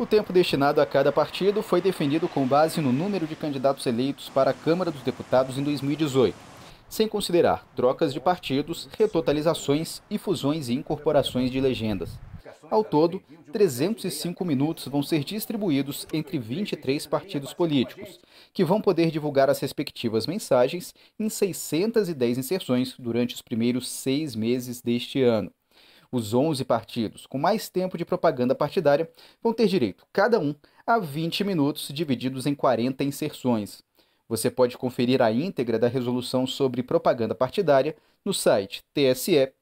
O tempo destinado a cada partido foi definido com base no número de candidatos eleitos para a Câmara dos Deputados em 2018, sem considerar trocas de partidos, retotalizações e fusões e incorporações de legendas. Ao todo, 305 minutos vão ser distribuídos entre 23 partidos políticos, que vão poder divulgar as respectivas mensagens em 610 inserções durante os primeiros seis meses deste ano. Os 11 partidos com mais tempo de propaganda partidária vão ter direito, cada um, a 20 minutos, divididos em 40 inserções. Você pode conferir a íntegra da resolução sobre propaganda partidária no site tse.jus.br.